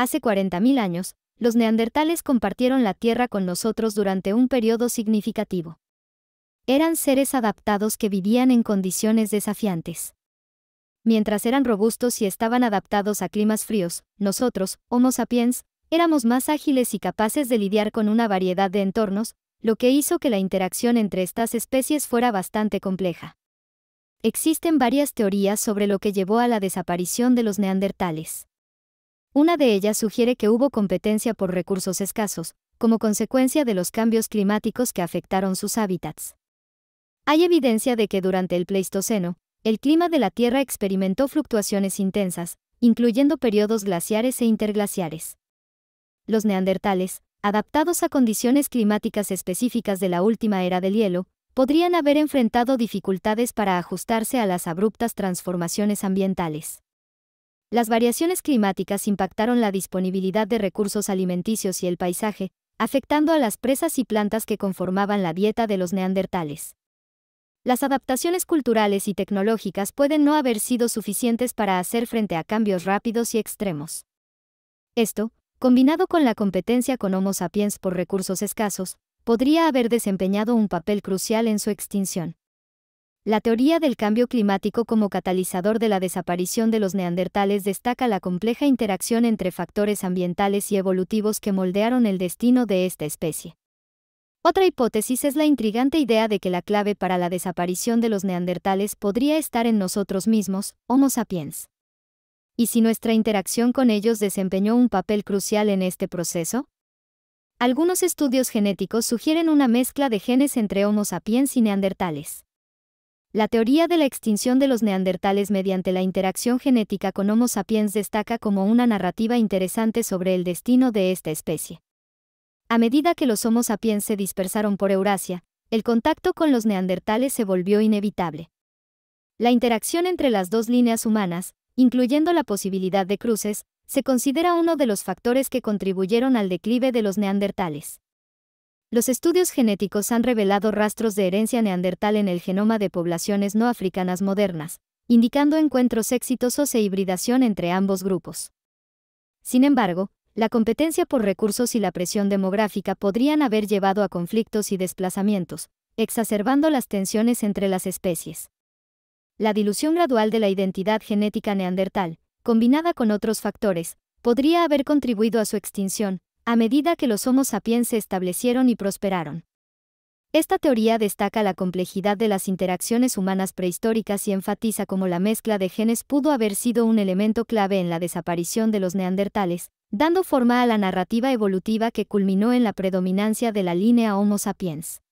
Hace 40.000 años, los neandertales compartieron la Tierra con nosotros durante un periodo significativo. Eran seres adaptados que vivían en condiciones desafiantes. Mientras eran robustos y estaban adaptados a climas fríos, nosotros, Homo sapiens, éramos más ágiles y capaces de lidiar con una variedad de entornos, lo que hizo que la interacción entre estas especies fuera bastante compleja. Existen varias teorías sobre lo que llevó a la desaparición de los neandertales. Una de ellas sugiere que hubo competencia por recursos escasos, como consecuencia de los cambios climáticos que afectaron sus hábitats. Hay evidencia de que durante el Pleistoceno, el clima de la Tierra experimentó fluctuaciones intensas, incluyendo periodos glaciares e interglaciares. Los neandertales, adaptados a condiciones climáticas específicas de la última era del hielo, podrían haber enfrentado dificultades para ajustarse a las abruptas transformaciones ambientales. Las variaciones climáticas impactaron la disponibilidad de recursos alimenticios y el paisaje, afectando a las presas y plantas que conformaban la dieta de los neandertales. Las adaptaciones culturales y tecnológicas pueden no haber sido suficientes para hacer frente a cambios rápidos y extremos. Esto, combinado con la competencia con Homo sapiens por recursos escasos, podría haber desempeñado un papel crucial en su extinción. La teoría del cambio climático como catalizador de la desaparición de los neandertales destaca la compleja interacción entre factores ambientales y evolutivos que moldearon el destino de esta especie. Otra hipótesis es la intrigante idea de que la clave para la desaparición de los neandertales podría estar en nosotros mismos, Homo sapiens. ¿Y si nuestra interacción con ellos desempeñó un papel crucial en este proceso? Algunos estudios genéticos sugieren una mezcla de genes entre Homo sapiens y neandertales. La teoría de la extinción de los neandertales mediante la interacción genética con Homo sapiens destaca como una narrativa interesante sobre el destino de esta especie. A medida que los Homo sapiens se dispersaron por Eurasia, el contacto con los neandertales se volvió inevitable. La interacción entre las dos líneas humanas, incluyendo la posibilidad de cruces, se considera uno de los factores que contribuyeron al declive de los neandertales. Los estudios genéticos han revelado rastros de herencia neandertal en el genoma de poblaciones no africanas modernas, indicando encuentros exitosos e hibridación entre ambos grupos. Sin embargo, la competencia por recursos y la presión demográfica podrían haber llevado a conflictos y desplazamientos, exacerbando las tensiones entre las especies. La dilución gradual de la identidad genética neandertal, combinada con otros factores, podría haber contribuido a su extinción, a medida que los Homo sapiens se establecieron y prosperaron. Esta teoría destaca la complejidad de las interacciones humanas prehistóricas y enfatiza cómo la mezcla de genes pudo haber sido un elemento clave en la desaparición de los neandertales, dando forma a la narrativa evolutiva que culminó en la predominancia de la línea Homo sapiens.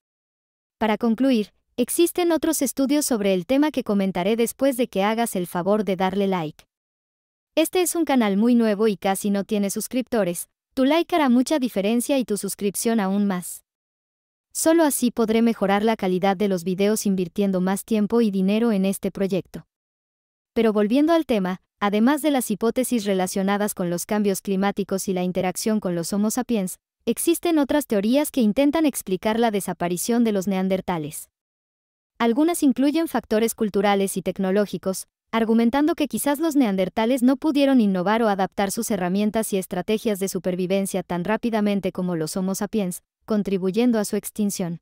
Para concluir, existen otros estudios sobre el tema que comentaré después de que hagas el favor de darle like. Este es un canal muy nuevo y casi no tiene suscriptores, tu like hará mucha diferencia y tu suscripción aún más. Solo así podré mejorar la calidad de los videos invirtiendo más tiempo y dinero en este proyecto. Pero volviendo al tema, además de las hipótesis relacionadas con los cambios climáticos y la interacción con los Homo sapiens, existen otras teorías que intentan explicar la desaparición de los neandertales. Algunas incluyen factores culturales y tecnológicos, argumentando que quizás los neandertales no pudieron innovar o adaptar sus herramientas y estrategias de supervivencia tan rápidamente como los Homo sapiens, contribuyendo a su extinción.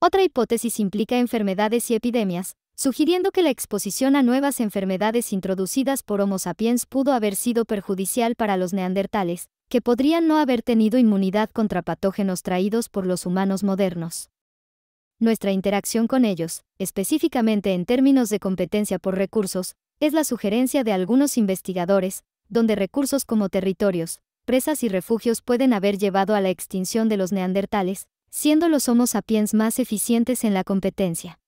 Otra hipótesis implica enfermedades y epidemias, sugiriendo que la exposición a nuevas enfermedades introducidas por Homo sapiens pudo haber sido perjudicial para los neandertales, que podrían no haber tenido inmunidad contra patógenos traídos por los humanos modernos. Nuestra interacción con ellos, específicamente en términos de competencia por recursos, es la sugerencia de algunos investigadores, donde recursos como territorios, presas y refugios pueden haber llevado a la extinción de los neandertales, siendo los Homo sapiens más eficientes en la competencia.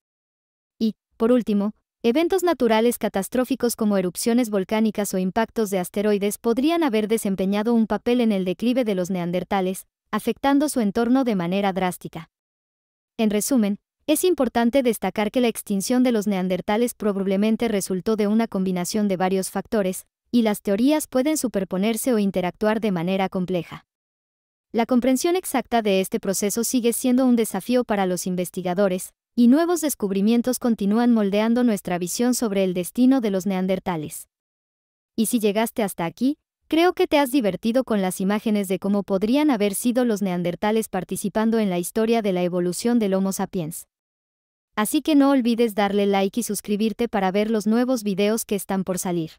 Y, por último, eventos naturales catastróficos como erupciones volcánicas o impactos de asteroides podrían haber desempeñado un papel en el declive de los neandertales, afectando su entorno de manera drástica. En resumen, es importante destacar que la extinción de los neandertales probablemente resultó de una combinación de varios factores, y las teorías pueden superponerse o interactuar de manera compleja. La comprensión exacta de este proceso sigue siendo un desafío para los investigadores, y nuevos descubrimientos continúan moldeando nuestra visión sobre el destino de los neandertales. Y si llegaste hasta aquí, Creo que te has divertido con las imágenes de cómo podrían haber sido los neandertales participando en la historia de la evolución del Homo sapiens. Así que no olvides darle like y suscribirte para ver los nuevos videos que están por salir.